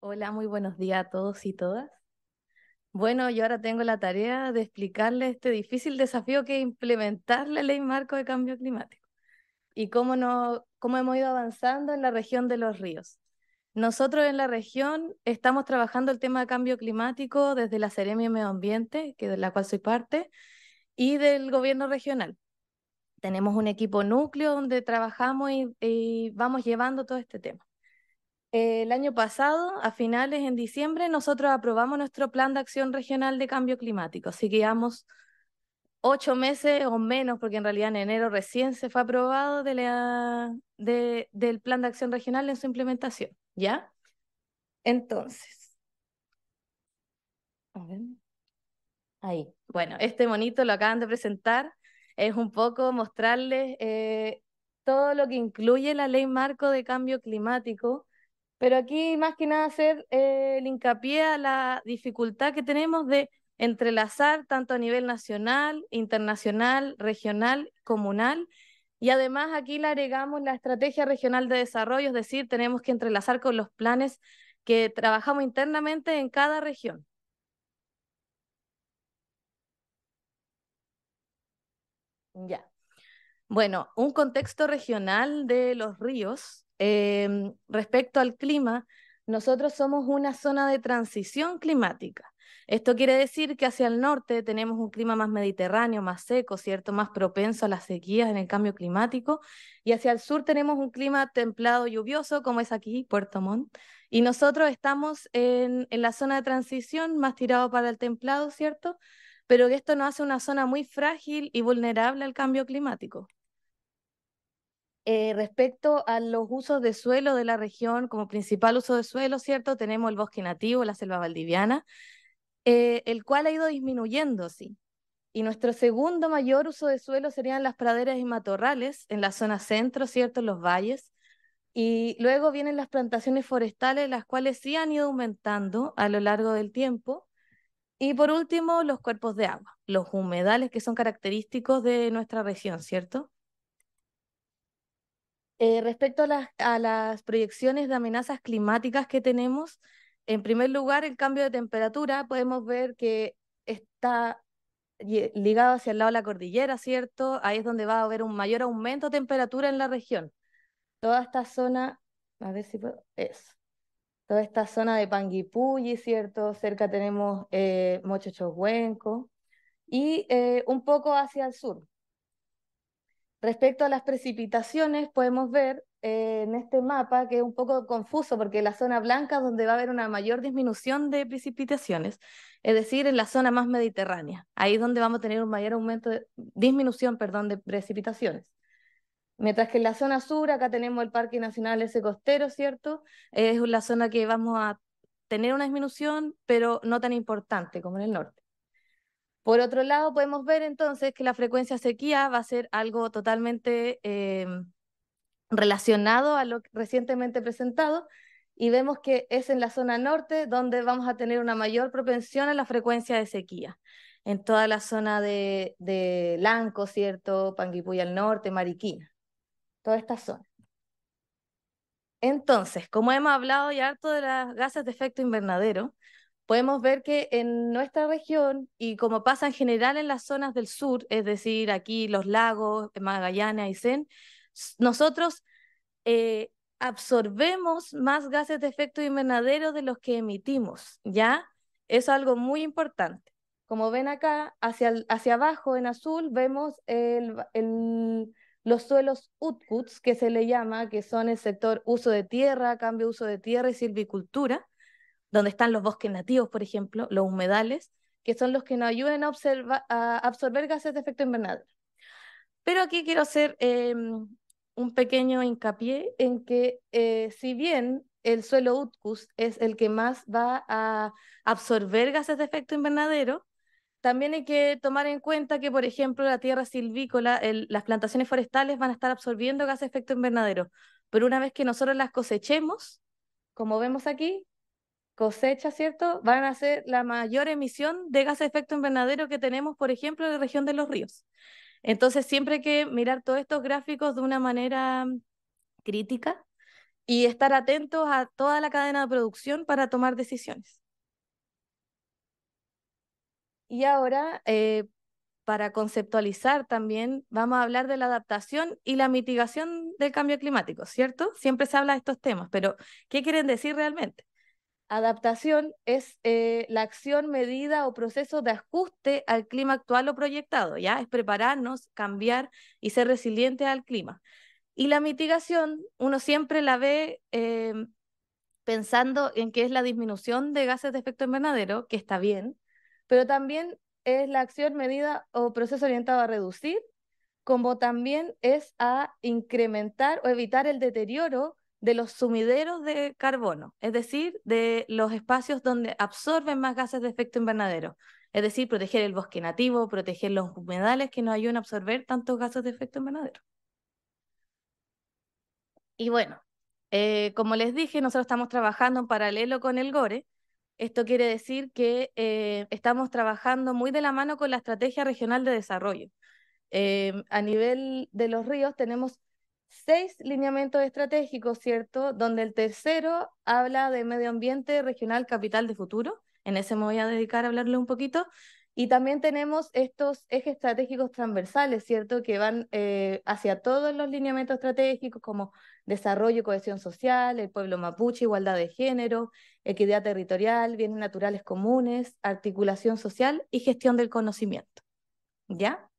Hola, muy buenos días a todos y todas. Bueno, yo ahora tengo la tarea de explicarles este difícil desafío que es implementar la ley marco de cambio climático y cómo, no, cómo hemos ido avanzando en la región de los ríos. Nosotros en la región estamos trabajando el tema de cambio climático desde la Seremia Medio Ambiente, que de la cual soy parte, y del gobierno regional. Tenemos un equipo núcleo donde trabajamos y vamos llevando todo este tema. Eh, el año pasado, a finales, en diciembre, nosotros aprobamos nuestro plan de acción regional de cambio climático. Así que llevamos ocho meses o menos, porque en realidad en enero recién se fue aprobado del plan de acción regional en su implementación. ¿Ya? Entonces. Ahí. Bueno, este monito lo acaban de presentar. Es un poco mostrarles eh, todo lo que incluye la ley marco de cambio climático pero aquí más que nada hacer eh, el hincapié a la dificultad que tenemos de entrelazar tanto a nivel nacional, internacional, regional, comunal. Y además aquí le agregamos la estrategia regional de desarrollo, es decir, tenemos que entrelazar con los planes que trabajamos internamente en cada región. Ya. Bueno, un contexto regional de los ríos Em, respecto al clima, nosotros somos una zona de transición climática. Esto quiere decir que hacia el norte tenemos un clima más mediterráneo, más seco, ¿cierto? Más propenso a las sequías en el cambio climático. Y hacia el sur tenemos un clima templado, lluvioso, como es aquí, Puerto Montt. Y nosotros estamos en, la zona de transición, más tirado para el templado, ¿cierto? Pero que esto nos hace una zona muy frágil y vulnerable al cambio climático. Eh, respecto a los usos de suelo de la región, como principal uso de suelo, ¿cierto? Tenemos el bosque nativo, la selva valdiviana, eh, el cual ha ido disminuyendo, sí. Y nuestro segundo mayor uso de suelo serían las praderas y matorrales en la zona centro, ¿cierto? los valles. Y luego vienen las plantaciones forestales, las cuales sí han ido aumentando a lo largo del tiempo. Y por último, los cuerpos de agua, los humedales que son característicos de nuestra región, ¿cierto? Eh, respecto a las, proyecciones de amenazas climáticas que tenemos, en primer lugar, el cambio de temperatura, podemos ver que está ligado hacia el lado de la cordillera, ¿cierto? Ahí es donde va a haber un mayor aumento de temperatura en la región. Toda esta zona, a ver si es. Toda esta zona de Panguipulli, ¿cierto? Cerca tenemos eh, Mocho y eh, un poco hacia el sur, Respecto a las precipitaciones, podemos ver eh, en este mapa que es un poco confuso porque la zona blanca es donde va a haber una mayor disminución de precipitaciones, es decir, en la zona más mediterránea. Ahí es donde vamos a tener un mayor aumento, de, disminución, perdón, de precipitaciones. Mientras que en la zona sur, acá tenemos el Parque Nacional Ese Costero, ¿cierto? Es la zona que vamos a tener una disminución, pero no tan importante como en el norte. Por otro lado, podemos ver entonces que la frecuencia de sequía va a ser algo totalmente em, relacionado a lo recientemente presentado y vemos que es en la zona norte donde vamos a tener una mayor propensión a la frecuencia de sequía. En toda la zona de, Lanco, ¿cierto? Panguipulli al norte, Mariquina, toda esta zona. Entonces, como hemos hablado ya harto de las gases de efecto invernadero, podemos ver que en nuestra región, y como pasa en general en las zonas del sur, es decir, aquí los lagos, Magallanes, Aysén, nosotros eh, absorbemos más gases de efecto invernadero de los que emitimos, ¿ya? es algo muy importante. Como ven acá, hacia, hacia abajo en azul vemos el, el, los suelos utcuts, que se le llama, que son el sector uso de tierra, cambio uso de tierra y silvicultura, donde están los bosques nativos, por ejemplo, los humedales, que son los que nos ayudan a, absorber gases de efecto invernadero. Pero aquí quiero hacer em, un pequeño hincapié en que eh, si bien el suelo UTCUS es el que más va a absorber gases de efecto invernadero, también hay que tomar en cuenta que, por ejemplo, la tierra silvícola, las plantaciones forestales van a estar absorbiendo gases de efecto invernadero, pero una vez que nosotros las cosechemos, como vemos aquí, cosecha, ¿cierto? Van a ser la mayor emisión de gas de efecto invernadero que tenemos, por ejemplo, en la región de los ríos. Entonces, siempre hay que mirar todos estos gráficos de una manera mm, crítica y estar atentos a toda la cadena de producción para tomar decisiones. Y ahora, eh, para conceptualizar también, vamos a hablar de la adaptación y la mitigación del cambio climático, ¿cierto? Siempre se habla de estos temas, pero ¿qué quieren decir realmente? Adaptación es eh, la acción, medida o proceso de ajuste al clima actual o proyectado, ¿ya? Es prepararnos, cambiar y ser resiliente al clima. Y la mitigación, uno siempre la ve eh, pensando en que es la disminución de gases de efecto invernadero, que está bien, pero también es la acción, medida o proceso orientado a reducir, como también es a incrementar o evitar el deterioro de los sumideros de carbono, es decir, de los espacios donde absorben más gases de efecto invernadero, es decir, proteger el bosque nativo, proteger los humedales que nos ayudan a absorber tantos gases de efecto invernadero. Y bueno, eh, como les dije, nosotros estamos trabajando en paralelo con el GORE. Esto quiere decir que eh, estamos trabajando muy de la mano con la Estrategia Regional de Desarrollo. Eh, a nivel de los ríos tenemos seis lineamientos estratégicos, ¿cierto? Donde el tercero habla de medio ambiente regional capital de futuro. En ese me voy a dedicar a hablarle un poquito. Y también tenemos estos ejes estratégicos transversales, ¿cierto? Que van eh, hacia todos los lineamientos estratégicos como desarrollo y cohesión social, el pueblo mapuche, igualdad de género, equidad territorial, bienes naturales comunes, articulación social y gestión del conocimiento. ¿Ya?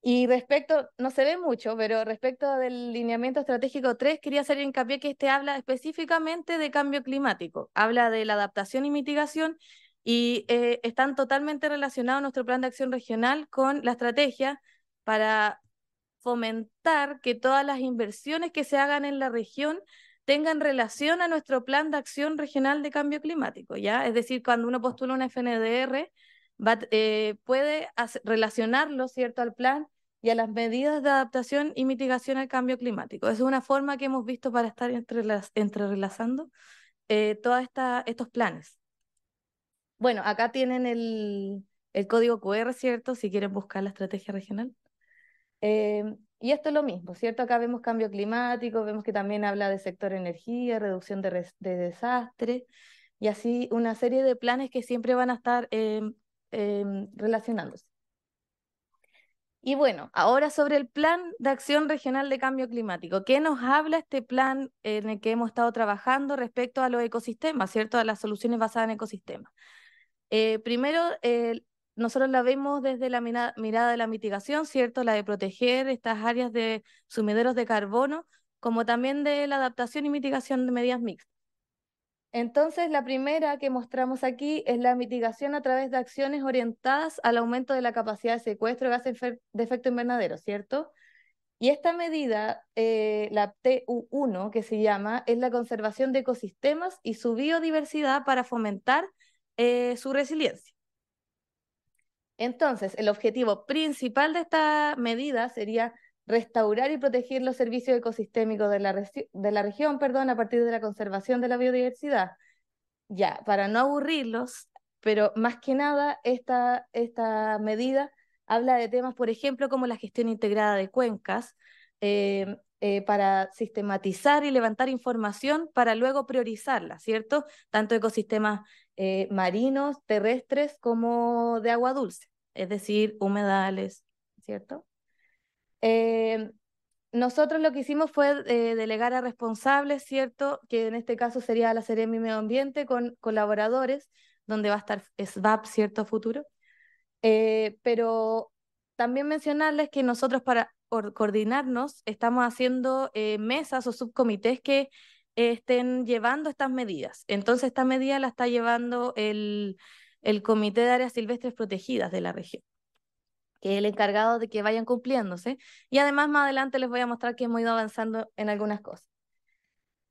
Y respecto, no se ve mucho, pero respecto del lineamiento estratégico 3, quería hacer hincapié que este habla específicamente de cambio climático, habla de la adaptación y mitigación y eh, están totalmente relacionados nuestro plan de acción regional con la estrategia para fomentar que todas las inversiones que se hagan en la región tengan relación a nuestro plan de acción regional de cambio climático, ¿ya? Es decir, cuando uno postula una FNDR, eh, puede relacionarlo, ¿cierto?, al plan y a las medidas de adaptación y mitigación al cambio climático. Es una forma que hemos visto para estar entrelazando eh, todos estos planes. Bueno, acá tienen el, código QR, ¿cierto? Si quieren buscar la estrategia regional. Eh, y esto es lo mismo, ¿cierto? Acá vemos cambio climático, vemos que también habla de sector energía, reducción de, desastres y así una serie de planes que siempre van a estar em, Em, relacionándose. Y bueno, ahora sobre el Plan de Acción Regional de Cambio Climático. ¿Qué nos habla este plan en el que hemos estado trabajando respecto a los ecosistemas, ¿cierto? A las soluciones basadas en ecosistemas. Eh, primero, nosotros la vemos desde la mirada de la mitigación, ¿cierto? La de proteger estas áreas de sumideros de carbono, como también de la adaptación y mitigación de medidas mixtas. Entonces, la primera que mostramos aquí es la mitigación a través de acciones orientadas al aumento de la capacidad de secuestro de gases de efecto invernadero, ¿cierto? Y esta medida, eh, la TU1, que se llama, es la conservación de ecosistemas y su biodiversidad para fomentar eh, su resiliencia. Entonces, el objetivo principal de esta medida sería restaurar y proteger los servicios ecosistémicos de la, de la región perdón, a partir de la conservación de la biodiversidad. Ya, para no aburrirlos, pero más que nada esta, esta medida habla de temas, por ejemplo, como la gestión integrada de cuencas, em, eh, para sistematizar y levantar información para luego priorizarla, ¿cierto? Tanto ecosistemas eh, marinos, terrestres, como de agua dulce, es decir, humedales, ¿cierto? Eh, nosotros lo que hicimos fue eh, delegar a responsables, ¿cierto? Que en este caso sería la Seremi Medio Ambiente con colaboradores, donde va a estar SVAP, ¿cierto? Futuro. Eh, pero también mencionarles que nosotros para coordinarnos estamos haciendo mesas o subcomités que estén llevando estas medidas. Entonces, esta medida la está llevando el Comité de Áreas Silvestres Protegidas de la región que es el encargado de que vayan cumpliéndose. Y además más adelante les voy a mostrar que hemos ido avanzando en algunas cosas.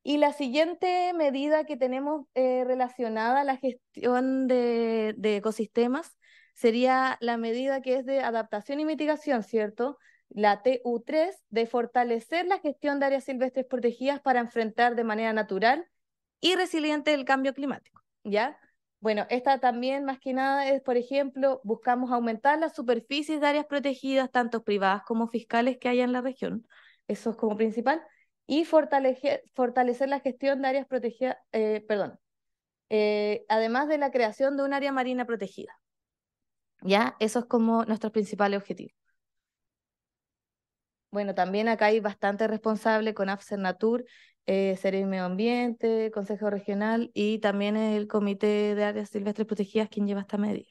Y la siguiente medida que tenemos eh, relacionada a la gestión de, de ecosistemas sería la medida que es de adaptación y mitigación, ¿cierto? La TU3, de fortalecer la gestión de áreas silvestres protegidas para enfrentar de manera natural y resiliente el cambio climático, ¿ya? Bueno, esta también más que nada es, por ejemplo, buscamos aumentar las superficies de áreas protegidas, tanto privadas como fiscales que haya en la región. Eso es como principal. Y fortalecer, la gestión de áreas protegidas, eh, perdón, eh, además de la creación de un área marina protegida. ¿Ya? Eso es como nuestro principal objetivo. Bueno, también acá hay bastante responsable con natur eh, Servicio Medio Ambiente, Consejo Regional y también el Comité de Áreas Silvestres Protegidas quien lleva esta medida.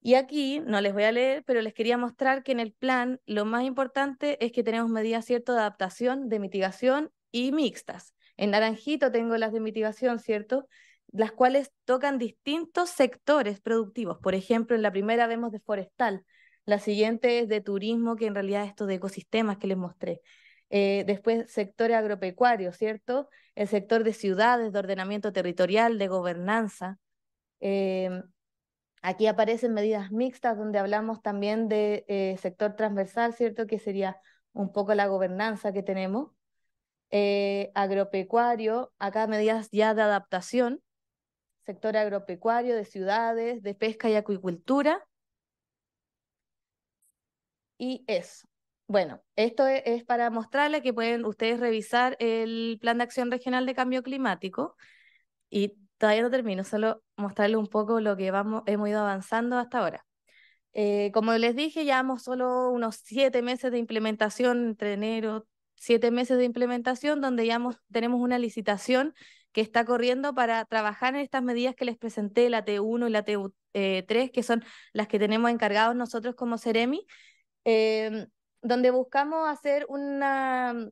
Y aquí, no les voy a leer, pero les quería mostrar que en el plan lo más importante es que tenemos medidas cierto de adaptación, de mitigación y mixtas. En naranjito tengo las de mitigación, ¿cierto? Las cuales tocan distintos sectores productivos. Por ejemplo, en la primera vemos de forestal, la siguiente es de turismo, que en realidad es esto de ecosistemas que les mostré. Eh, después sector agropecuario, ¿cierto? El sector de ciudades, de ordenamiento territorial, de gobernanza. Em, aquí aparecen medidas mixtas donde hablamos también de eh, sector transversal, ¿cierto? Que sería un poco la gobernanza que tenemos. Eh, agropecuario, acá medidas ya de adaptación, sector agropecuario, de ciudades, de pesca y acuicultura. Y eso. Bueno, esto e-, es para mostrarles que pueden ustedes revisar el Plan de Acción Regional de Cambio Climático y todavía no termino, solo mostrarles un poco lo que vamos, hemos ido avanzando hasta ahora. Eh, como les dije, llevamos solo unos siete meses de implementación entre enero, siete meses de implementación, donde ya tenemos una licitación que está corriendo para trabajar en estas medidas que les presenté, la T1 y la T3, eh, que son las que tenemos encargados nosotros como Ceremi. Em, donde buscamos hacer una mm,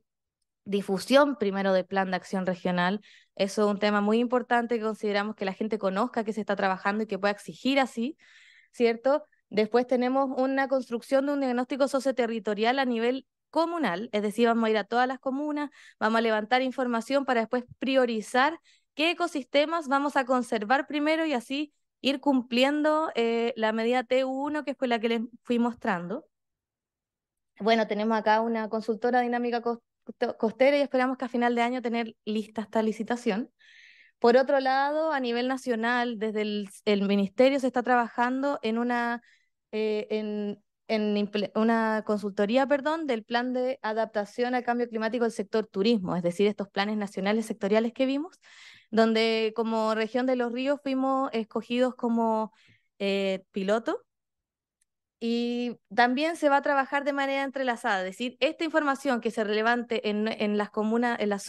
difusión primero del plan de acción regional. Eso es un tema muy importante que consideramos que la gente conozca que se está trabajando y que pueda exigir así, ¿cierto? Después tenemos una construcción de un diagnóstico socioterritorial a nivel comunal, es decir, vamos a ir a todas las comunas, vamos a levantar información para después priorizar qué ecosistemas vamos a conservar primero y así ir cumpliendo eh, la medida T1, que fue la que les fui mostrando bueno, tenemos acá una consultora dinámica costera y esperamos que a final de año tener lista esta licitación. Por otro lado, a nivel nacional, desde el, ministerio se está trabajando en una, eh, en, una consultoría perdón, del plan de adaptación al cambio climático del sector turismo, es decir, estos planes nacionales sectoriales que vimos, donde como región de los ríos fuimos escogidos como eh, piloto y también se va a trabajar de manera entrelazada, es decir, esta información que se relevante en, las comunas, en la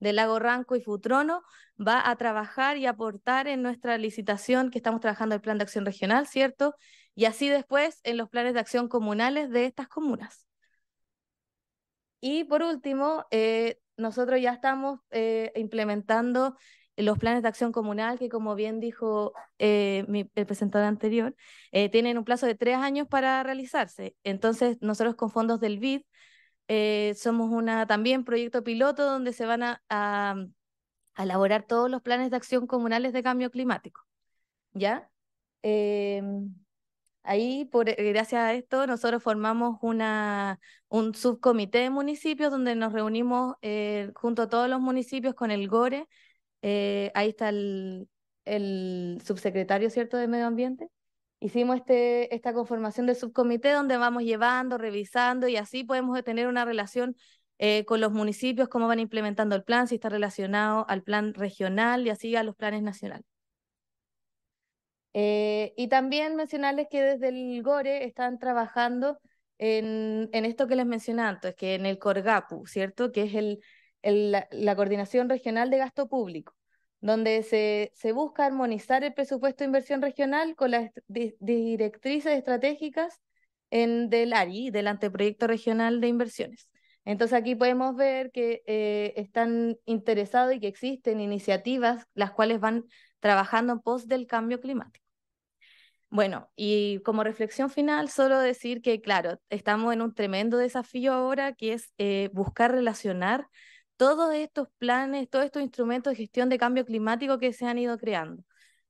de Lago Ranco y Futrono, va a trabajar y aportar en nuestra licitación que estamos trabajando el Plan de Acción Regional, ¿cierto? Y así después en los planes de acción comunales de estas comunas. Y por último, eh, nosotros ya estamos eh, implementando los planes de acción comunal, que como bien dijo eh, el presentador anterior, eh, tienen un plazo de tres años para realizarse. Entonces, nosotros con fondos del BID eh, somos una también proyecto piloto donde se van mm, a, elaborar todos los planes de acción comunales de cambio climático. ¿Ya? Ahí, por, gracias a esto, nosotros formamos una, un subcomité de municipios donde nos reunimos junto a todos los municipios con el GORE eh, ahí está el, subsecretario, ¿cierto?, de Medio Ambiente. Hicimos este, esta conformación del subcomité donde vamos llevando, revisando y así podemos tener una relación eh, con los municipios, cómo van implementando el plan, si está relacionado al plan regional y así a los planes nacionales. Eh, y también mencionarles que desde el GORE están trabajando en, en esto que les mencionaba antes, que en el CORGAPU, ¿cierto? Que es el, la, Coordinación Regional de Gasto Público, donde se, busca armonizar el presupuesto de inversión regional con las directrices estratégicas en, del ARI, del Anteproyecto Regional de Inversiones. Entonces aquí podemos ver que eh, están interesados y que existen iniciativas las cuales van trabajando en pos del cambio climático. Bueno, y como reflexión final, solo decir que, claro, estamos en un tremendo desafío ahora que es eh, buscar relacionar todos estos planes, todos estos instrumentos de gestión de cambio climático que se han ido creando.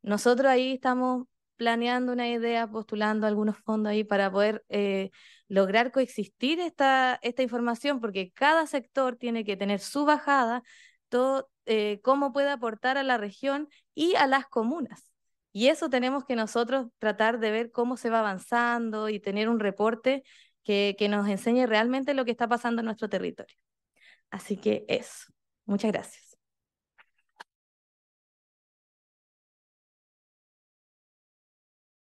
Nosotros ahí estamos planeando una idea, postulando algunos fondos ahí para poder eh, lograr coexistir esta, esta información, porque cada sector tiene que tener su bajada, todo, eh, cómo puede aportar a la región y a las comunas. Y eso tenemos que nosotros tratar de ver cómo se va avanzando y tener un reporte que nos enseñe realmente lo que está pasando en nuestro territorio. Así que eso. Muchas gracias.